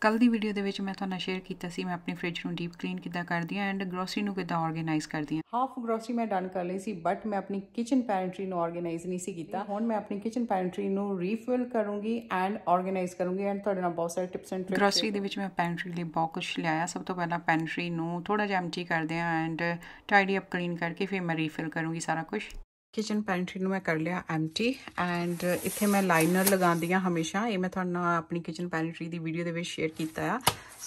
ਕੱਲ ਦੀ ਵੀਡੀਓ ਦੇ ਵਿੱਚ ਮੈਂ ਤੁਹਾਨੂੰ ਸ਼ੇਅਰ ਕੀਤਾ ਸੀ ਮੈਂ ਆਪਣੀ ਫ੍ਰਿਜ ਨੂੰ ਡੀਪ ਕਲੀਨ ਕਿੱਦਾਂ ਕਰਦੀ ਆ ਐਂਡ ਗਰੋਸਰੀ ਨੂੰ ਕਿੱਦਾਂ ਆਰਗੇਨਾਈਜ਼ ਕਰਦੀ ਆ ਹਾਫ ਗਰੋਸਰੀ ਮੈਂ ਡਨ ਕਰ ਲਈ ਸੀ ਬਟ ਮੈਂ ਆਪਣੀ ਕਿਚਨ ਪੈਂਟਰੀ ਨੂੰ ਆਰਗੇਨਾਈਜ਼ ਨਹੀਂ ਸੀ ਕੀਤਾ ਹੁਣ ਮੈਂ ਆਪਣੀ ਕਿਚਨ ਪੈਂਟਰੀ ਨੂੰ ਰੀਫਿਲ ਕਰੂੰਗੀ ਐਂਡ ਆਰਗੇਨਾਈਜ਼ ਕਰੂੰਗੀ ਐਂਡ ਤੁਹਾਡੇ ਨਾਲ ਬਹੁਤ ਸਾਰੇ ਟਿਪਸ ਐਂਡ ਟ੍ਰਿਕਸ ਗਰੋਸਰੀ ਦੇ ਵਿੱਚ ਮੈਂ ਪੈਂਟਰੀ ਲਈ ਬਹੁਤ ਕੁਝ ਲਿਆਇਆ ਸਭ ਤੋਂ ਪਹਿਲਾਂ ਪੈਂਟਰੀ ਨੂੰ ਥੋੜਾ ਜਿਹਾ ਐਮਟੀ ਕਰਦੇ ਆ ਐਂਡ ਟਾਈਡੀ ਅਪ ਕਲੀਨ ਕਰਕੇ ਫਿਰ ਮੈਂ ਰੀਫਿਲ ਕਰੂੰਗੀ ਸਾਰਾ ਕੁਝ ਕਿਚਨ ਪੈਂਟਰੀ ਨੂੰ ਮੈਂ ਕਰ ਲਿਆ ਐਮਟੀ ਐਂਡ ਇੱਥੇ ਮੈਂ ਲਾਈਨਰ ਲਗਾਉਂਦੀ ਆ ਹਮੇਸ਼ਾ ਇਹ ਮੈਂ ਤੁਹਾਨੂੰ ਆਪਣੀ ਕਿਚਨ ਪੈਂਟਰੀ ਦੀ ਵੀਡੀਓ ਦੇ ਵਿੱਚ ਸ਼ੇਅਰ ਕੀਤਾ ਆ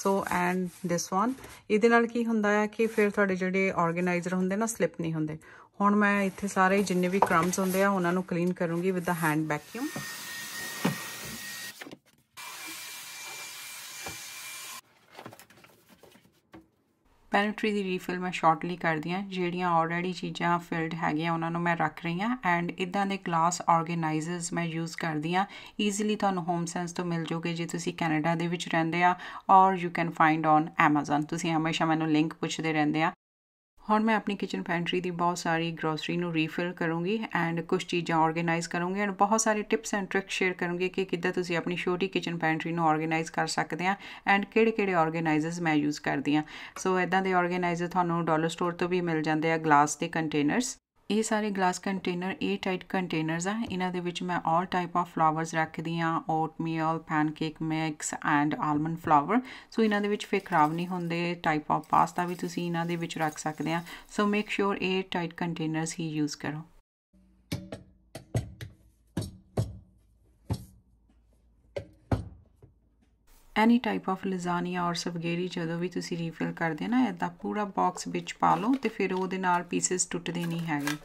ਸੋ ਐਂਡ ਦਿਸ ਵਨ ਇਹਦੇ ਨਾਲ ਕੀ ਹੁੰਦਾ ਆ ਕਿ ਫਿਰ ਤੁਹਾਡੇ ਜਿਹੜੇ ਆਰਗੇਨਾਈਜ਼ਰ ਹੁੰਦੇ ਨਾ ਸਲਿਪ ਨਹੀਂ ਹੁੰਦੇ ਹੁਣ ਮੈਂ ਇੱਥੇ ਸਾਰੇ ਜਿੰਨੇ ਵੀ ਕ੍ਰੰਬਸ ਹੁੰਦੇ ਆ ਉਹਨਾਂ ਨੂੰ ਕਲੀਨ ਕਰੂੰਗੀ with the hand vacuum pantry ਦੀ ਰੀਫਿਲ ਮੈਂ ਸ਼ਾਰਟਲੀ ਕਰਦੀ ਆ ਜਿਹੜੀਆਂ ਆਲਰੇਡੀ ਚੀਜ਼ਾਂ ਫਿਲਡ ਹੈਗੀਆਂ ਉਹਨਾਂ ਨੂੰ ਮੈਂ ਰੱਖ ਰਹੀ ਆ ਐਂਡ ਇਦਾਂ ਦੇ ਗਲਾਸ ਆਰਗੇਨਾਈਜ਼ਰਸ ਮੈਂ ਯੂਜ਼ ਕਰਦੀ ਆ ਈਜ਼ੀਲੀ ਤੁਹਾਨੂੰ ਹੋਮ ਸੈਂਸ ਤੋਂ ਮਿਲ ਜੋਗੇ ਜੇ ਤੁਸੀਂ ਕੈਨੇਡਾ ਦੇ ਵਿੱਚ ਰਹਿੰਦੇ ਆ ਔਰ you can find on Amazon ਤੁਸੀਂ ਹਮੇਸ਼ਾ ਮੈਨੂੰ ਲਿੰਕ ਪੁੱਛਦੇ ਰਹਿੰਦੇ ਆ ਹੁਣ ਮੈਂ ਆਪਣੀ ਕਿਚਨ ਪੈਂਟਰੀ ਦੀ ਬਹੁਤ ਸਾਰੀ ਗਰੋਸਰੀ ਨੂੰ ਰੀਫਿਲ ਕਰੂੰਗੀ ਐਂਡ ਕੁਝ ਚੀਜ਼ਾਂ ਆਰਗੇਨਾਈਜ਼ ਕਰੂੰਗੀ ਐਂਡ ਬਹੁਤ ਸਾਰੇ ਟਿਪਸ ਐਂਡ ਟ੍ਰਿਕਸ ਸ਼ੇਅਰ ਕਰੂੰਗੀ ਕਿ ਕਿੱਦਾਂ ਤੁਸੀਂ ਆਪਣੀ ਛੋਟੀ ਕਿਚਨ ਪੈਂਟਰੀ ਨੂੰ ਆਰਗੇਨਾਈਜ਼ ਕਰ ਸਕਦੇ ਆ ਐਂਡ ਕਿਹੜੇ-ਕਿਹੜੇ ਆਰਗੇਨਾਈਜ਼ਰਸ ਮੈਂ ਯੂਜ਼ ਕਰਦੀ ਆ ਸੋ ਇਦਾਂ ਦੇ ਆਰਗੇਨਾਈਜ਼ਰ ਤੁਹਾਨੂੰ ਡਾਲਰ ਸਟੋਰ ਤੋਂ ਵੀ ਮਿਲ ਜਾਂਦੇ ਆ ਗਲਾਸ ਦੇ ਕੰਟੇਨਰਸ ਇਹ ਸਾਰੇ glass container airtight containers ਆ ਇਹਨਾਂ ਦੇ ਵਿੱਚ ਮੈਂ ਆਲ ਟਾਈਪ ਆਫ ਫਲਾਵਰਸ ਰੱਖਦੀ ਆ oatmeal pancake mix and almond flour so ਇਹਨਾਂ ਦੇ ਵਿੱਚ ਫੇਰ ਖਰਾਬ ਨਹੀਂ ਹੁੰਦੇ ਟਾਈਪ ਆਫ ਪਾਸਤਾ ਵੀ ਤੁਸੀਂ ਇਹਨਾਂ ਦੇ ਵਿੱਚ ਰੱਖ ਸਕਦੇ ਆ so make sure airtight containers ਹੀ ਯੂਜ਼ ਕਰੋ ਐਨੀ ਟਾਈਪ ਆਫ ਲਜ਼ਾਨੀਆ ਔਰ ਸਬਗੇਰੀ ਜਦੋਂ ਵੀ ਤੁਸੀਂ ਰੀਫਿਲ ਕਰਦੇ ਨਾ ਇਦਾਂ ਪੂਰਾ ਬਾਕਸ ਵਿੱਚ ਪਾ ਲਓ ਤੇ ਫਿਰ ਉਹਦੇ ਨਾਲ ਪੀਸਸ ਟੁੱਟਦੇ ਨਹੀਂ ਹੈਗੇ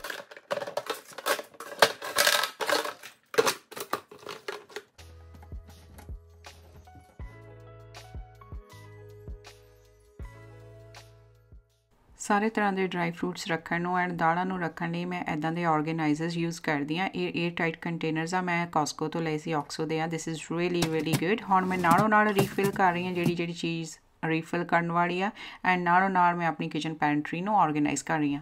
ਸਾਰੇ ਤਰ੍ਹਾਂ ਦੇ ਡਰਾਈ ਫਰੂਟਸ ਰੱਖਣ ਨੂੰ ਐਂਡ ਦਾਲਾਂ ਨੂੰ ਰੱਖਣ ਲਈ ਮੈਂ ਇਦਾਂ ਦੇ ਆਰਗੇਨਾਈਜ਼ਰਸ ਯੂਜ਼ ਕਰਦੀ ਆ ਇਹ 에ਅਰ ਟਾਈਟ ਕੰਟੇਨਰਸ ਆ ਮੈਂ ਕਾਸਕੋ ਤੋਂ ਲਈ ਸੀ ਆਕਸੋ ਦੇ ਆ this is really really good ਹੁਣ ਮੈਂ ਨਾਲੋਂ ਨਾਲ ਰੀਫਿਲ ਕਰ ਰਹੀ ਆ ਜਿਹੜੀ ਜਿਹੜੀ ਚੀਜ਼ ਰੀਫਿਲ ਕਰਨ ਵਾਲੀ ਆ ਐਂਡ ਨਾਲੋਂ ਨਾਲ ਮੈਂ ਆਪਣੀ ਕਿਚਨ ਪੈਂਟਰੀ ਨੂੰ ਆਰਗੇਨਾਈਜ਼ ਕਰ ਰਹੀ ਆ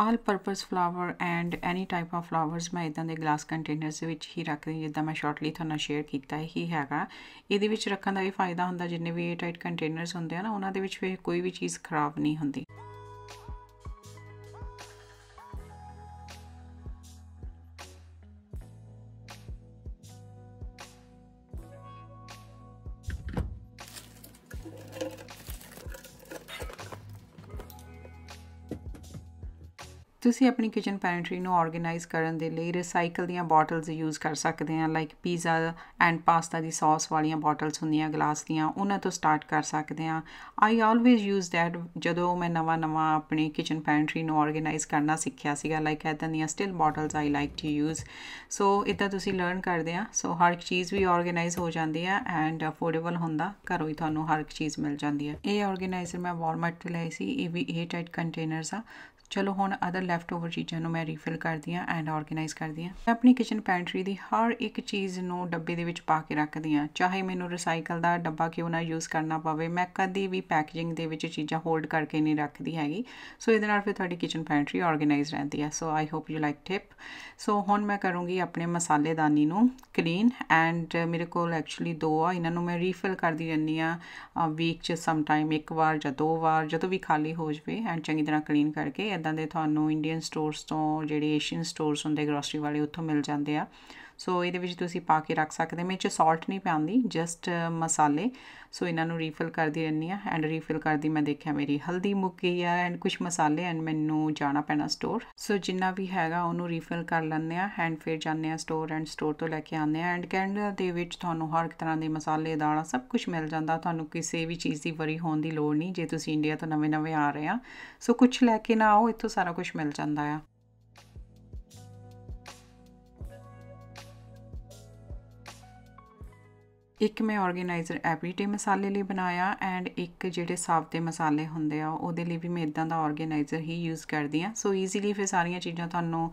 all purpose flour and any type of flours ਮੈਂ ਇਦਾਂ ਦੇ ਗਲਾਸ ਕੰਟੇਨਰਸ ਵਿੱਚ ਹੀ ਰੱਖਦੀ ਜਿੱਦਾਂ ਮੈਂ ਸ਼ਾਰਟਲੀ ਤੁਹਾਨੂੰ ਸ਼ੇਅਰ ਕੀਤਾ ਹੀ ਹੈਗਾ ਇਹਦੇ ਵਿੱਚ ਰੱਖਣ ਦਾ ਇਹ ਫਾਇਦਾ ਹੁੰਦਾ ਜਿੰਨੇ ਵੀ ਏਅਰ ਟਾਈਟ ਕੰਟੇਨਰਸ ਹੁੰਦੇ ਆ ਨਾ ਉਹਨਾਂ ਦੇ ਵਿੱਚ ਫਿਰ ਕੋਈ ਵੀ ਚੀਜ਼ ਖਰਾਬ ਨਹੀਂ ਹੁੰਦੀ ਤੁਸੀਂ ਆਪਣੀ ਕਿਚਨ ਪੈਂਟਰੀ ਨੂੰ ਆਰਗੇਨਾਈਜ਼ ਕਰਨ ਦੇ ਲਈ ਰੀਸਾਈਕਲ ਦੀਆਂ ਬੋਟਲਸ ਯੂਜ਼ ਕਰ ਸਕਦੇ ਆ ਲਾਈਕ ਪੀਜ਼ਾ ਐਂਡ ਪਾਸਤਾ ਦੀ ਸੌਸ ਵਾਲੀਆਂ ਬੋਟਲਸ ਹੁੰਦੀਆਂ ਗਲਾਸ ਦੀਆਂ ਉਹਨਾਂ ਤੋਂ ਸਟਾਰਟ ਕਰ ਸਕਦੇ ਆ ਆਈ ਆਲਵੇਜ਼ ਯੂਜ਼ ਥੈਟ ਜਦੋਂ ਮੈਂ ਨਵਾਂ ਨਵਾਂ ਆਪਣੀ ਕਿਚਨ ਪੈਂਟਰੀ ਨੂੰ ਆਰਗੇਨਾਈਜ਼ ਕਰਨਾ ਸਿੱਖਿਆ ਸੀਗਾ ਲਾਈਕ ਐਦਾਂ ਦੀਆਂ still bottles I like to use so ਇਦਾਂ ਤੁਸੀਂ ਲਰਨ ਕਰਦੇ ਆ ਸੋ ਹਰ ਚੀਜ਼ ਵੀ ਆਰਗੇਨਾਈਜ਼ ਹੋ ਜਾਂਦੀ ਆ ਐਂਡ ਅਫੋਰਡੇਬਲ ਹੁੰਦਾ ਘਰੋਂ ਹੀ ਤੁਹਾਨੂੰ ਹਰ ਇੱਕ ਚੀਜ਼ ਮਿਲ ਜਾਂਦੀ ਹੈ ਇਹ ਆਰਗੇਨਾਈਜ਼ਰ ਮੈਂ ਵਾਲਮਾਰਟ ਤੋਂ ਲਈ ਸੀ ਇਹ ਵੀ 8 ਕੰਟੇਨਰਸ ਆ ਚਲੋ ਹੁਣ ਅਦਰ ਲੈਫਟ ਓਵਰ ਚੀਜ਼ਾਂ ਨੂੰ ਮੈਂ ਰੀਫਿਲ ਕਰਦੀ ਆ ਐਂਡ ਆਰਗੇਨਾਈਜ਼ ਕਰਦੀ ਆ ਮੈਂ ਆਪਣੀ ਕਿਚਨ ਪੈਂਟਰੀ ਦੀ ਹਰ ਇੱਕ ਚੀਜ਼ ਨੂੰ ਡੱਬੇ ਦੇ ਵਿੱਚ ਪਾ ਕੇ ਰੱਖਦੀ ਆ ਚਾਹੇ ਮੈਨੂੰ ਰੀਸਾਈਕਲ ਦਾ ਡੱਬਾ ਕਿਉਂ ਨਾ ਯੂਜ਼ ਕਰਨਾ ਪਵੇ ਮੈਂ ਕਦੀ ਵੀ ਪੈਕੇਜਿੰਗ ਦੇ ਵਿੱਚ ਚੀਜ਼ਾਂ ਹੋਲਡ ਕਰਕੇ ਨਹੀਂ ਰੱਖਦੀ ਹੈਗੀ ਸੋ ਇਹਦੇ ਨਾਲ ਫਿਰ ਤੁਹਾਡੀ ਕਿਚਨ ਪੈਂਟਰੀ ਆਰਗੇਨਾਈਜ਼ ਰਹਿੰਦੀ ਆ so I hope you like tip so ਹੁਣ ਮੈਂ ਕਰੂੰਗੀ ਆਪਣੇ ਮਸਾਲੇਦਾਨੀ ਨੂੰ ਕਲੀਨ ਐਂਡ ਮੇਰੇ ਕੋਲ ਐਕਚੁਅਲੀ ਦੋ ਆ ਇਹਨਾਂ ਨੂੰ ਮੈਂ ਰੀਫਿਲ ਕਰਦੀ ਰਹਿੰਦੀ ਆ ਵੀਕ ਚ ਸਮ ਟਾਈਮ ਇੱਕ ਵਾਰ ਜਾਂ ਦੋ ਵਾਰ ਜਦੋਂ ਵੀ ਖਾਲੀ ਹੋ ਜਵੇ ਐਂਡ ਚੰਗੀ ਤਰ੍ਹਾਂ ਕਲੀਨ ਕਰਕੇ ਇਦਾਂ ਦੇ ਤੁਹਾਨੂੰ ਇੰਡੀਅਨ ਸਟੋਰਸ ਤੋਂ ਜਿਹੜੇ ਏਸ਼ੀਅਨ ਸਟੋਰਸ ਹੁੰਦੇ ਗਰੋਸਰੀ ਵਾਲੇ ਉੱਥੋਂ ਮਿਲ ਜਾਂਦੇ ਆ ਸੋ ਇਹਦੇ ਵਿੱਚ ਤੁਸੀਂ ਪਾ ਕੇ ਰੱਖ ਸਕਦੇ ਮੈਂ ਇਹ ਚ ਸਾਲਟ ਨਹੀਂ ਪਾਉਂਦੀ ਜਸਟ ਮਸਾਲੇ ਸੋ ਇਹਨਾਂ ਨੂੰ ਰੀਫਿਲ ਕਰਦੀ ਰਹਿੰਦੀ ਆ ਐਂਡ ਰੀਫਿਲ ਕਰਦੀ ਮੈਂ ਦੇਖਿਆ ਮੇਰੀ ਹਲਦੀ ਮੁੱਕ ਗਈ ਆ ਐਂਡ ਕੁਝ ਮਸਾਲੇ ਐਂਡ ਮੈਨੂੰ ਜਾਣਾ ਪੈਣਾ ਸਟੋਰ ਸੋ ਜਿੰਨਾ ਵੀ ਹੈਗਾ ਉਹਨੂੰ ਰੀਫਿਲ ਕਰ ਲੈਂਦੇ ਆ ਐਂਡ ਫਿਰ ਜਾਂਦੇ ਆ ਸਟੋਰ ਐਂਡ ਸਟੋਰ ਤੋਂ ਲੈ ਕੇ ਆਉਂਦੇ ਆ ਐਂਡ ਕੈਨੇਡਾ ਦੇ ਵਿੱਚ ਤੁਹਾਨੂੰ ਹਰ ਤਰ੍ਹਾਂ ਦੇ ਮਸਾਲੇ ਦਾਣਾ ਸਭ ਕੁਝ ਮਿਲ ਜਾਂਦਾ ਤੁਹਾਨੂੰ ਕਿਸੇ ਵੀ ਚੀਜ਼ ਦੀ ਵਰੀ ਹੋਣ ਦੀ ਲੋੜ ਨਹੀਂ ਜੇ ਤੁਸੀਂ ਇੰਡੀਆ ਤੋਂ ਨਵੇਂ-ਨਵੇਂ ਆ ਰਹੇ ਆ ਸੋ ਕੁਝ ਲੈ ਕੇ ਨਾ ਆਓ ਇੱਥੋਂ ਸਾਰਾ ਕੁਝ ਮਿਲ ਜਾਂਦਾ ਆ ਇੱਕ ਮੈਂ ਆਰਗੇਨਾਈਜ਼ਰ ਐਵਰੀਡੇ ਮਸਾਲੇ ਲਈ ਬਣਾਇਆ ਐਂਡ ਇੱਕ ਜਿਹੜੇ ਸਾਫਤੇ ਮਸਾਲੇ ਹੁੰਦੇ ਆ ਉਹਦੇ ਲਈ ਵੀ ਮੈਂ ਇਦਾਂ ਦਾ ਆਰਗੇਨਾਈਜ਼ਰ ਹੀ ਯੂਜ਼ ਕਰਦੀ ਆ ਸੋ ਈਜ਼ੀਲੀ ਫਿਰ ਸਾਰੀਆਂ ਚੀਜ਼ਾਂ ਤੁਹਾਨੂੰ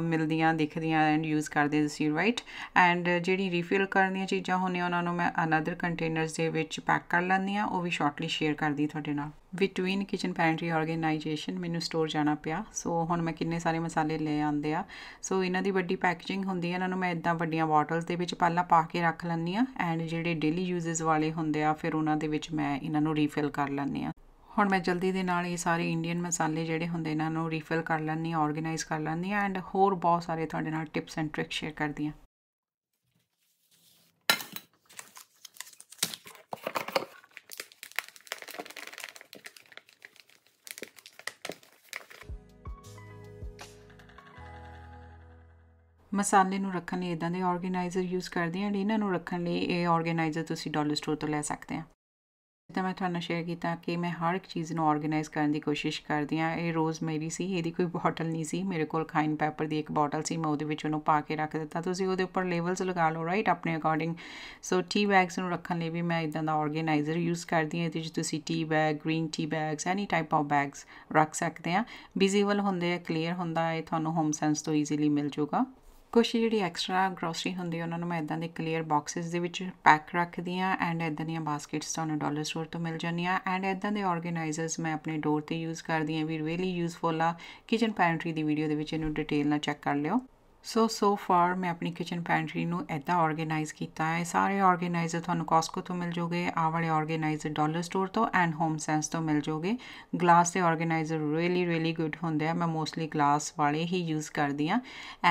ਮਿਲਦੀਆਂ ਦਿਖਦੀਆਂ ਐਂਡ ਯੂਜ਼ ਕਰਦੇ ਤੁਸੀਂ ਰਾਈਟ ਐਂਡ ਜਿਹੜੀ ਰੀਫਿਲ ਕਰਨ ਦੀਆਂ ਚੀਜ਼ਾਂ ਹੁੰਦੀਆਂ ਉਹਨਾਂ ਨੂੰ ਮੈਂ ਅਨਦਰ ਕੰਟੇਨਰਸ ਦੇ ਵਿੱਚ ਪੈਕ ਕਰ ਲੈਂਦੀ ਆ ਉਹ ਵੀ ਸ਼ਾਰਟਲੀ ਸ਼ੇਅਰ ਕਰਦੀ ਤੁਹਾਡੇ ਨਾਲ ਬਿਟਵੀਨ ਕਿਚਨ ਪੈਂਟਰੀ ਆਰਗੇਨਾਈਜੇਸ਼ਨ ਮੈਨੂੰ ਸਟੋਰ ਜਾਣਾ ਪਿਆ ਸੋ ਹੁਣ ਮੈਂ ਕਿੰਨੇ ਸਾਰੇ ਮਸਾਲੇ ਲੈ ਆਂਦੇ ਆ ਸੋ ਇਹਨਾਂ ਦੀ ਵੱਡੀ ਪੈਕੇਜਿੰਗ ਹੁੰਦੀ ਹੈ ਇਹਨਾਂ ਨੂੰ ਮੈਂ ਇਦਾਂ ਵੱਡੀਆਂ ਬੋਟਲਸ ਦੇ ਵਿੱਚ ਪਹਿਲਾਂ ਪਾ ਕੇ ਰੱਖ ਲੈਂਦੀ ਆ ਐਂਡ ਜਿਹੜੇ ਡੇਲੀ ਯੂਜ਼ਸ ਵਾਲੇ ਹੁੰਦੇ ਆ ਫਿਰ ਉਹਨਾਂ ਦੇ ਵਿੱਚ ਮੈਂ ਇਹਨਾਂ ਨੂੰ ਰੀਫਿਲ ਕਰ ਲੈਂਦੀ ਆ ਹੁਣ ਮੈਂ ਜਲਦੀ ਦੇ ਨਾਲ ਇਹ ਸਾਰੇ ਇੰਡੀਅਨ ਮਸਾਲੇ ਜਿਹੜੇ ਹੁੰਦੇ ਇਹਨਾਂ ਨੂੰ ਰੀਫਿਲ ਕਰ ਲੈਂਦੀ ਆ ਆਰਗੇਨਾਈਜ਼ ਕਰ ਲੈਂਦੀ ਆ ਐਂਡ ਹੋਰ ਬਹੁਤ ਸਾਰੇ ਤੁਹਾਡੇ ਨਾਲ ਟਿਪਸ ਐਂਡ ਟ੍ਰਿਕਸ ਸ਼ੇਅਰ ਕਰਦੀ ਆ ਮਸਾਲੇ ਨੂੰ ਰੱਖਣ ਲਈ ਇਦਾਂ ਦੇ ਆਰਗੇਨਾਈਜ਼ਰ ਯੂਜ਼ ਕਰਦੇ ਆਂ ਇਹਨਾਂ ਨੂੰ ਰੱਖਣ ਲਈ ਇਹ ਆਰਗੇਨਾਈਜ਼ਰ ਤੁਸੀਂ ਡਾਲਰ ਸਟੋਰ ਤੋਂ ਲੈ ਸਕਦੇ ਆਂ ਤਾਂ ਮੈਂ ਤੁਹਾਨੂੰ ਸ਼ੇਅਰ ਕੀਤਾ ਕਿ ਮੈਂ ਹਰ ਇੱਕ ਚੀਜ਼ ਨੂੰ ਆਰਗੇਨਾਈਜ਼ ਕਰਨ ਦੀ ਕੋਸ਼ਿਸ਼ ਕਰਦੀ ਆਂ ਇਹ ਰੋਜ਼ ਮੇਰੀ ਸੀ ਇਹਦੀ ਕੋਈ ਬੋਟਲ ਨਹੀਂ ਸੀ ਮੇਰੇ ਕੋਲ ਖਾਈਨ ਪੈਪਰ ਦੀ ਇੱਕ ਬੋਟਲ ਸੀ ਮੈਂ ਉਹਦੇ ਵਿੱਚ ਉਹਨੂੰ ਪਾ ਕੇ ਰੱਖ ਦਿੱਤਾ ਤੁਸੀਂ ਉਹਦੇ ਉੱਪਰ ਲੇਬਲਸ ਲਗਾ ਲਓ ਰਾਈਟ ਆਪਣੇ ਅਕੋਰਡਿੰਗ ਸੋ ਟੀ ਬੈਗਸ ਨੂੰ ਰੱਖਣ ਲਈ ਵੀ ਮੈਂ ਇਦਾਂ ਦਾ ਆਰਗੇਨਾਈਜ਼ਰ ਯੂਜ਼ ਕਰਦੀ ਆਂ ਇਹਦੇ ਵਿੱਚ ਤੁਸੀਂ tea bag green tea bags any type of bags ਰੱਖ ਸਕਦੇ ਆਂ ਵਿਜ਼ੀਬਲ ਹੁੰਦੇ ਆ ਕਲੀਅਰ ਹੁੰਦਾ ਹੈ ਤੁਹਾਨੂੰ ਹੋਮ ਸੈਂਸ ਤੋਂ ਈਜ਼ੀਲੀ ਮਿਲ ਜਾਊਗਾ ਕੁਝ ਜਿਹੜੀ ਐਕਸਟਰਾ ਗਰੋਸਰੀ ਹੁੰਦੀ ਉਹਨਾਂ ਨੂੰ ਮੈਂ ਇਦਾਂ ਦੇ ਕਲੀਅਰ ਬਾਕਸਸ ਦੇ ਵਿੱਚ ਪੈਕ ਰੱਖਦੀ ਆ ਐਂਡ ਇਦਾਂ ਦੀਆਂ ਬਾਸਕਟਸ ਤੁਹਾਨੂੰ ਡਾਲਰ ਸਟੋਰ ਤੋਂ ਮਿਲ ਜਾਂਦੀਆਂ ਐਂਡ ਇਦਾਂ ਦੇ ਆਰਗੇਨਾਈਜ਼ਰਸ ਮੈਂ ਆਪਣੇ ਡੋਰ ਤੇ ਯੂਜ਼ ਕਰਦੀ ਆ ਵੀ ਰੀਅਲੀ ਯੂਸਫੁਲ ਆ ਕਿਚਨ ਪੈਂਟਰੀ ਦੀ ਵੀਡੀਓ ਦੇ ਵਿੱਚ ਇਹਨੂੰ ਡਿਟੇਲ ਨਾਲ ਚੈੱਕ ਕਰ ਲਿਓ ਸੋ ਸੋ ਫਾਰ ਮੈਂ ਆਪਣੀ ਕਿਚਨ ਪੈਂਟਰੀ ਨੂੰ ਐਦਾਂ ਆਰਗੇਨਾਈਜ਼ ਕੀਤਾ ਹੈ ਸਾਰੇ ਆਰਗੇਨਾਈਜ਼ਰ ਤੁਹਾਨੂੰ ਕਾਸਕੋ ਤੋਂ ਮਿਲ ਜੋਗੇ ਆ ਵਾਲੇ ਆਰਗੇਨਾਈਜ਼ਰ ਡਾਲਰ ਸਟੋਰ ਤੋਂ ਐਂਡ ਹੋਮ ਸੈਂਸ ਤੋਂ ਮਿਲ ਜੋਗੇ ਗਲਾਸ ਦੇ ਆਰਗੇਨਾਈਜ਼ਰ ਰੀਲੀ ਰੀਲੀ ਗੁੱਡ ਹੁੰਦੇ ਆ ਮੈਂ ਮੋਸਟਲੀ ਗਲਾਸ ਵਾਲੇ ਹੀ ਯੂਜ਼ ਕਰਦੀ ਆ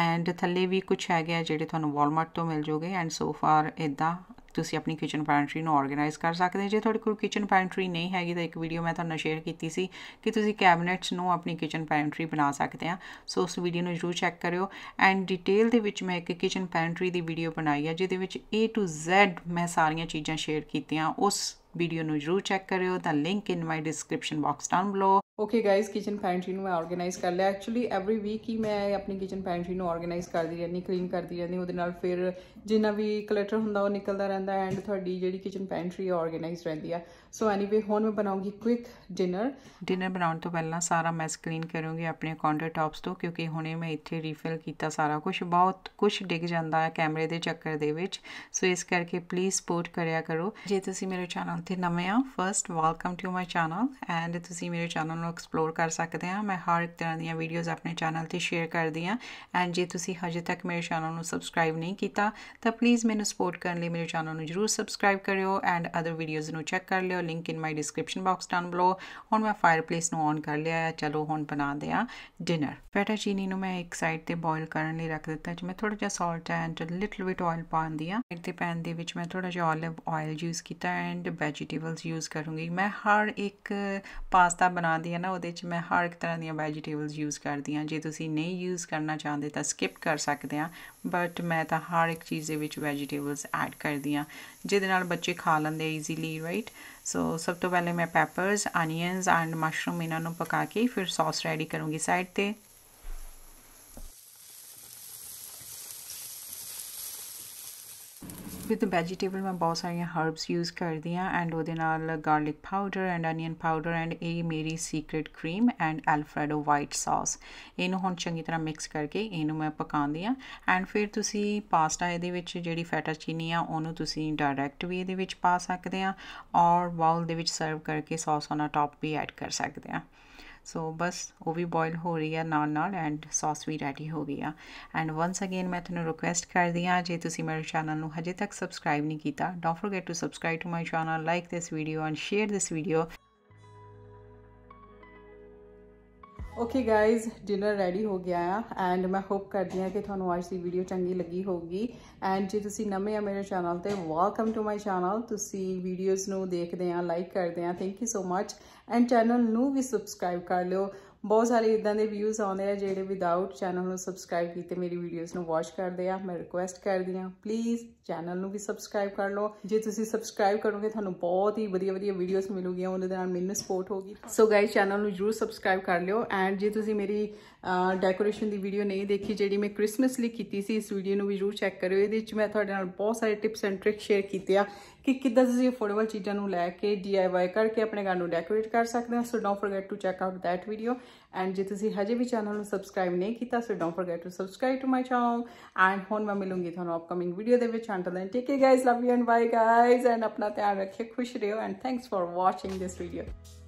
ਐਂਡ ਥੱਲੇ ਵੀ ਕੁਝ ਹੈਗੇ ਆ ਜਿਹੜੇ ਤੁਹਾਨੂੰ ਵਾਲਮਾਰਟ ਤੋਂ ਮਿਲ ਜੋਗੇ ਐਂਡ ਸੋ ਫਾਰ ਐਦਾਂ ਤੁਸੀਂ ਆਪਣੀ ਕਿਚਨ ਪੈਂਟਰੀ ਨੂੰ ਆਰਗੇਨਾਈਜ਼ ਕਰ ਸਕਦੇ ਜੇ ਤੁਹਾਡੇ ਕੋਲ ਕਿਚਨ ਪੈਂਟਰੀ ਨਹੀਂ ਹੈਗੀ ਤਾਂ ਇੱਕ ਵੀਡੀਓ ਮੈਂ ਤੁਹਾਨੂੰ ਸ਼ੇਅਰ ਕੀਤੀ ਸੀ ਕਿ ਤੁਸੀਂ ਕੈਬਨਟਸ ਨੂੰ ਆਪਣੀ ਕਿਚਨ ਪੈਂਟਰੀ ਬਣਾ ਸਕਦੇ ਆ ਸੋ ਉਸ ਵੀਡੀਓ ਨੂੰ ਜਰੂਰ ਚੈੱਕ ਕਰਿਓ ਐਂਡ ਡਿਟੇਲ ਦੇ ਵਿੱਚ ਮੈਂ ਇੱਕ ਕਿਚਨ ਪੈਂਟਰੀ ਦੀ ਵੀਡੀਓ ਬਣਾਈ ਹੈ ਜਿਹਦੇ ਵਿੱਚ A to Z ਮੈਂ ਸਾਰੀਆਂ ਚੀਜ਼ਾਂ ਸ਼ੇਅਰ ਕੀਤੀਆਂ ਉਸ ਵੀਡੀਓ ਨੂੰ ਜਰੂਰ ਚੈੱਕ ਕਰਿਓ the link in my description box down below okay guys kitchen pantry ਨੂੰ ਮੈਂ ਆਰਗੇਨਾਈਜ਼ ਕਰ ਲਿਆ ਐਕਚੁਅਲੀ ਐਵਰੀ ਵੀਕ ਹੀ ਮੈਂ ਆਪਣੀ ਕਿਚਨ ਪੈਂਟਰੀ ਨੂੰ ਆਰਗੇਨਾਈਜ਼ ਕਰਦੀ ਰਹਿੰਦੀ ਕਲੀਨ ਕਰਦੀ ਰਹਿੰਦੀ ਉਹਦੇ ਨਾਲ ਫਿਰ ਜਿੰਨਾ ਵੀ ਕਲਟਰ ਹੁੰਦਾ ਉਹ ਨਿਕਲਦਾ ਰਹਿੰਦਾ ਐਂਡ ਤੁਹਾਡੀ ਜਿਹੜੀ ਕਿਚਨ ਪੈਂਟਰੀ ਆਰਗੇਨਾਈਜ਼ ਰਹਿੰਦੀ ਆ ਸੋ ਐਨੀਵੇ ਹੁਣ ਮੈਂ ਬਣਾਉਂਗੀ ਕੁਇਕ ਡਿਨਰ ਡਿਨਰ ਬਣਾਉਣ ਤੋਂ ਪਹਿਲਾਂ ਸਾਰਾ ਮੈਸ ਕਲੀਨ ਕਰੂੰਗੀ ਆਪਣੇ ਕਾਊਂਟਰ ਟਾਪਸ ਤੋਂ ਕਿਉਂਕਿ ਹੁਣੇ ਮੈਂ ਇੱਥੇ ਰੀਫਿਲ ਕੀਤਾ ਸਾਰਾ ਕੁਝ ਬਹੁਤ ਕੁਝ ਡਿੱਗ ਜਾਂਦਾ ਹੈ ਕੈਮਰੇ ਦੇ ਚੱਕਰ ਦੇ ਵਿੱਚ ਸੋ ਇਸ ਕਰਕੇ ਪਲੀਜ਼ ਸਪੋਰਟ ਕਰਿਆ ਕਰੋ ਜੇ ਤੁਸੀਂ ਮੇਰੇ ਚੈਨਲ ਤੇ ਨਵੇਂ ਆ first welcome to my channel and ਤੁਸੀਂ ਮੇਰੇ ਚੈਨਲ ਨੂੰ ਐਕਸਪਲੋਰ ਕਰ ਸਕਦੇ ਆ ਮੈਂ ਹਰ ਇੱਕ ਤਰ੍ਹਾਂ ਦੀਆਂ ਵੀਡੀਓਜ਼ ਆਪਣੇ ਚੈਨਲ ਤੇ ਸ਼ੇਅਰ ਕਰਦੀ ਆ ਐਂਡ ਜੇ ਤੁਸੀਂ ਹਜੇ ਤੱਕ ਮੇਰੇ ਚੈਨਲ ਨੂੰ ਸਬਸਕ੍ਰਾਈਬ ਨਹੀਂ ਕੀਤਾ ਤਾਂ ਪਲੀਜ਼ ਮੈਨੂੰ ਸਪੋਰਟ ਕਰਨ ਲਈ ਮੇਰੇ ਚੈਨਲ ਨੂੰ ਜਰੂਰ ਸਬਸਕ੍ਰਾਈਬ ਕਰਿਓ ਐਂਡ ਅਦਰ ਵੀਡੀਓਜ਼ ਨੂੰ ਚੈੱਕ ਕਰ ਲਿਓ link in my description box down below ਹੁਣ ਮੈਂ ਫਾਇਰਪਲੇਸ ਨੂੰ ਔਨ ਕਰ ਲਿਆ ਹੈ ਚਲੋ ਹੁਣ ਬਣਾਉਂਦੇ ਆ ਡਿਨਰ ਫੈਟਾ ਚੀਨੀ ਨੂੰ ਮੈਂ ਇੱਕ ਸਾਈਡ ਤੇ ਬੋਇਲ ਕਰਨ ਲਈ ਰੱਖ ਦਿੱਤਾ ਜਿਵੇਂ ਥੋੜਾ ਜਿਹਾ salt and little bit oil ਪਾਉਂਦੀ ਆ ਤੇ ਪੈਨ ਦੇ ਵਿੱਚ ਮੈਂ ਥੋੜਾ ਜਿਹਾ ਆਲਿਵ ਆਇਲ ਯੂਜ਼ ਕੀਤਾ ਐਂਡ ਵੈਜੀਟੇਬਲਸ ਯੂਜ਼ ਕਰੂੰਗੀ ਮੈਂ ਹਰ ਇੱਕ ਪਾਸਤਾ ਬਣਾਉਂਦੀ ਹੈ ਨਾ ਉਹਦੇ 'ਚ ਮੈਂ ਹਰ ਇੱਕ ਤਰ੍ਹਾਂ ਦੀਆਂ ਵੈਜੀਟੇਬਲਸ ਯੂਜ਼ ਕਰਦੀ ਆ ਜੇ ਤੁਸੀਂ ਨਹੀਂ ਯੂਜ਼ ਕਰਨਾ ਚਾਹੁੰਦੇ ਤਾਂ ਸਕਿਪ ਕਰ ਸਕਦੇ ਆ ਬਟ ਮੈਂ ਤਾਂ ਹਰ ਇੱਕ ਚੀਜ਼ ਦੇ ਵਿੱਚ ਵੈਜੀਟੇਬਲਸ ਐਡ ਕਰਦੀ ਆ ਜਿਹਦੇ ਨਾਲ ਬੱਚੇ ਖਾ ਲੈਂਦੇ ਈਜ਼ੀਲੀ ਰਾਈਟ ਸੋ ਸਭ ਤੋਂ ਪਹਿਲੇ ਮੈਂ ਪੈਪਰਸ ਅਨੀਅਨਸ ਐਂਡ ਮਸ਼ਰੂਮ ਇਹਨਾਂ ਨੂੰ ਪਕਾ ਕੇ ਫਿਰ ਸੌਸ ਰੈਡੀ ਕਰੂੰਗੀ ਸਾਈਡ ਤੇ ਵਿਦ ਵੈਜੀਟੇਬਲ ਮੈਂ ਬਹੁਤ ਸਾਰੀਆਂ ਹਰਬਸ ਯੂਜ਼ ਕਰਦੀ ਆ ਐਂਡ ਉਹਦੇ ਨਾਲ garlic powder and onion powder and ਇਹ ਮੇਰੀ secret cream and Alfredo white sauce ਇਹਨੂੰ ਹੁਣ ਚੰਗੀ ਤਰ੍ਹਾਂ ਮਿਕਸ ਕਰਕੇ ਇਹਨੂੰ ਮੈਂ ਪਕਾਉਂਦੀ ਆ ਐਂਡ ਫਿਰ ਤੁਸੀਂ ਪਾਸਤਾ ਇਹਦੇ ਵਿੱਚ ਜਿਹੜੀ ਫੈਟਾ ਚੀਨੀ ਆ ਉਹਨੂੰ ਤੁਸੀਂ ਡਾਇਰੈਕਟ ਵੀ ਇਹਦੇ ਵਿੱਚ ਪਾ ਸਕਦੇ ਆ ਔਰ ਬਾਉਲ ਦੇ ਵਿੱਚ ਸਰਵ ਕਰਕੇ ਸੌਸ ਉਹਨਾਂ ਟਾਪ ਵੀ ਐਡ ਕਰ ਸਕਦੇ ਆ ਸੋ ਬਸ ਉਹ ਵੀ ਬੋਇਲ ਹੋ ਰਹੀ ਹੈ ਨਾਲ ਨਾਲ ਐਂਡ ਸੌਸ ਵੀ ਰੈਡੀ ਹੋ ਗਈ ਆ ਐਂਡ ਵਾਂਸ ਅਗੇਨ ਮੈਂ ਤੁਹਾਨੂੰ ਰਿਕੁਐਸਟ ਕਰਦੀ ਆ ਜੇ ਤੁਸੀਂ ਮੇਰੇ ਚੈਨਲ ਨੂੰ ਹਜੇ ਤੱਕ ਸਬਸਕ੍ਰਾਈਬ ਨਹੀਂ ਕੀਤਾ don't forget to subscribe to my channel like this video and share this video okay guys dinner ready ਹੋ ਗਿਆ ਆ ਐਂਡ ਮੈਂ ਹੋਪ ਕਰਦੀ ਹਾਂ ਕਿ ਤੁਹਾਨੂੰ ਅੱਜ ਦੀ ਵੀਡੀਓ ਚੰਗੀ ਲੱਗੀ ਹੋਊਗੀ ਐਂਡ ਜੇ ਤੁਸੀਂ ਨਵੇਂ ਆ ਮੇਰੇ ਚੈਨਲ ਤੇ ਵੈਲਕਮ ਟੂ ਮਾਈ ਚੈਨਲ ਤੁਸੀਂ ਵੀਡੀਓਜ਼ ਨੂੰ ਦੇਖਦੇ ਆ ਲਾਈਕ ਕਰਦੇ ਆ thank you so much and channel ਨੂੰ ਵੀ ਸਬਸਕ੍ਰਾਈਬ ਕਰ ਲਿਓ ਬਹੁਤ ਸਾਰੇ ਇਦਾਂ ਦੇ ਵਿਊਜ਼ ਆਉਂਦੇ ਆ ਜਿਹੜੇ ਵਿਦਆਊਟ ਚੈਨਲ ਨੂੰ ਸਬਸਕ੍ਰਾਈਬ ਕੀਤੇ ਮੇਰੀ ਵੀਡੀਓਜ਼ ਨੂੰ ਵਾਚ ਕਰਦੇ ਆ ਮੈਂ ਰਿਕੁਐਸਟ ਕਰਦੀ ਆ ਪਲੀਜ਼ ਚੈਨਲ ਨੂੰ ਵੀ ਸਬਸਕ੍ਰਾਈਬ ਕਰ ਲਓ ਜੇ ਤੁਸੀਂ ਸਬਸਕ੍ਰਾਈਬ ਕਰੋਗੇ ਤੁਹਾਨੂੰ ਬਹੁਤ ਹੀ ਵਧੀਆ ਵਧੀਆ ਵੀਡੀਓਜ਼ ਮਿਲੂਗੀਆਂ ਉਹਨਾਂ ਦੇ ਨਾਲ ਮੈਨੂੰ ਸਪੋਰਟ ਹੋਗੀ ਸੋ ਗਾਇਸ ਚੈਨਲ ਨੂੰ ਜਰੂਰ ਸਬਸਕ੍ਰਾਈਬ ਕਰ ਲਿਓ ਐਂਡ ਜੇ ਤੁਸੀਂ ਮੇਰੀ ਡੈਕੋਰੇਸ਼ਨ ਦੀ ਵੀਡੀਓ ਨਹੀਂ ਦੇਖੀ ਜਿਹੜੀ ਮੈਂ ਕ੍ਰਿਸਮਸ ਲਈ ਕੀਤੀ ਸੀ ਇਸ ਵੀਡੀਓ ਨੂੰ ਵੀ ਜਰੂਰ ਚੈੱਕ ਕਰਿਓ ਇਹਦੇ ਵਿੱਚ ਮੈਂ ਤੁਹਾਡੇ ਨਾਲ ਬਹੁਤ ਸਾਰੇ ਟਿਪਸ ਐਂਡ ਟ੍ਰਿਕ ਸ਼ੇਅਰ ਕੀਤੇ ਆ ਕਿ ਕਿੱਦਾਂ ਤੁਸੀਂ ਅਫੋਰਡੇਬਲ ਚੀਜ਼ਾਂ ਨੂੰ ਲੈ ਕੇ ਡੀਆਈਵਾਈ ਕਰਕੇ ਆਪਣੇ ਘਰ ਨੂੰ ਡੈਕੋਰੇਟ ਕਰ ਸਕਦੇ ਹੋ so don't forget to check out that video and ਜੇ ਤੁਸੀਂ ਹਜੇ ਵੀ ਚੈਨਲ ਨੂੰ ਸਬਸਕ੍ਰਾਈਬ ਨਹੀਂ ਕੀਤਾ so don't forget to subscribe to my channel and ਹੁਣ ਮੈਂ ਮਿਲੂੰਗੀ ਤੁਹਾਨੂੰ ਅਪਕਮਿੰਗ ਵੀਡੀਓ ਦੇ ਵਿੱਚ until then take care guys love you and bye guys and ਆਪਣਾ ਧਿਆਨ ਰੱਖਿਓ ਖੁਸ਼ ਰਹੋ and thanks for watching this video